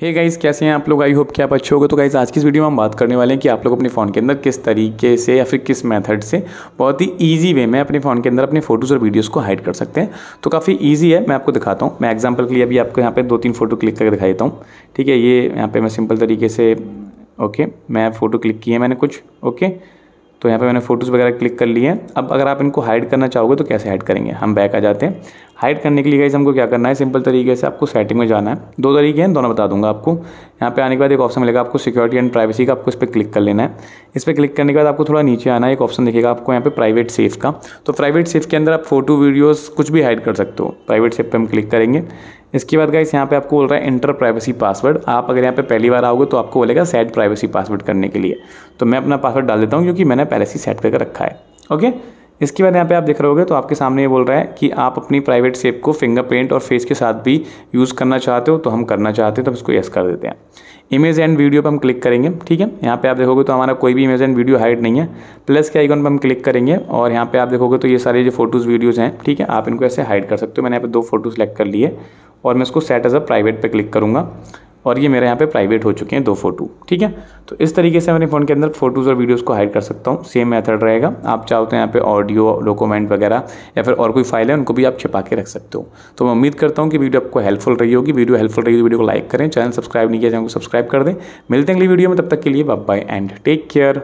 हे hey guys कैसे हैं आप लोग आई होप कि आप अच्छे होगे तो गाइज़ आज की इस वीडियो में हम बात करने वाले हैं कि आप लोग अपने फ़ोन के अंदर किस तरीके से या फिर किस मेथड से बहुत ही इजी वे में अपने फ़ोन के अंदर अपने फोटोज़ और वीडियोस को हाइड कर सकते हैं तो काफ़ी इजी है मैं आपको दिखाता हूँ मैं एग्जाम्पल के लिए अभी आपको यहाँ पर दो तीन फ़ोटो क्लिक करके दिखा देता हूँ ठीक है ये यहाँ पर मैं सिंपल तरीके से ओके मैं फ़ोटो क्लिक की है मैंने कुछ ओके तो यहाँ पे मैंने फ़ोटोज़ वगैरह क्लिक कर लिए हैं अब अगर आप इनको हाइड करना चाहोगे तो कैसे हाइड करेंगे हम बैक आ जाते हैं हाइड करने के लिए गाइज हमको क्या करना है सिंपल तरीके से आपको सेटिंग में जाना है दो तरीके हैं दोनों बता दूंगा आपको यहाँ पे आने के बाद एक ऑप्शन मिलेगा आपको सिक्योरिटी एंड प्राइवेसी का आपको इस पर क्लिक कर लेना है इस पर क्लिक करने के बाद आपको थोड़ा नीचे आना है एक ऑप्शन दिखेगा आपको यहाँ पे प्राइवेट सेफ का तो प्राइवेट सेफ के अंदर आप फोटो वीडियोज़ कुछ भी हाइड कर सकते हो प्राइवेट सेफ पर हम क्लिक करेंगे इसके बाद गाइस यहाँ पे आपको बोल रहा है इंटर प्राइवेसी पासवर्ड आप अगर यहाँ पे पहली बार आओगे तो आपको बोलेगा सेट प्राइवेसी पासवर्ड करने के लिए तो मैं अपना पासवर्ड डाल देता हूँ क्योंकि मैंने पहले से सेट करके रखा है ओके इसके बाद यहाँ पे आप देख रहे हो तो आपके सामने ये बोल रहा है कि आप अपनी प्राइवेट सेप को फिंगरप्रिंट और फेस के साथ भी यूज़ करना चाहते हो तो हम करना चाहते हैं तो हम इसको येस कर देते हैं इमेज एंड वीडियो पर हम क्लिक करेंगे ठीक है यहाँ पे आप देखोगे तो हमारा कोई भी इमेज एंड वीडियो हाइड नहीं है प्लस के आइकॉन पर हम क्लिक करेंगे और यहाँ पे आप देखोगे तो ये सारे जो फोटोज़ वीडियोज़ हैं ठीक है आप इनको ऐसे हाइड कर सकते हो मैंने यहाँ पे दो फोटो सेलेक्ट कर लिए और मैं इसको सेट एज अ प्राइवेट पे क्लिक करूँगा और ये मेरे यहाँ पे प्राइवेट हो चुके हैं दो फोटो ठीक है तो इस तरीके से अपने फ़ोन के अंदर फोटोज़ और वीडियोस को हाइड कर सकता हूँ सेम मेथड रहेगा आप चाहो तो यहाँ पे ऑडियो डॉक्यूमेंट वगैरह या फिर और कोई फाइल है उनको भी आप छिपा के रख सकते हो तो मैं उम्मीद करता हूँ कि वीडियो आपको हेल्पफुल रही होगी वीडियो हेल्पफुल रही होगी वीडियो को लाइक करें चैनल सब्सक्राइब नहीं किया जाए सब्सक्राइब कर दें मिलते हैं अगली वीडियो में तब तक के लिए बाय एंड टेक केयर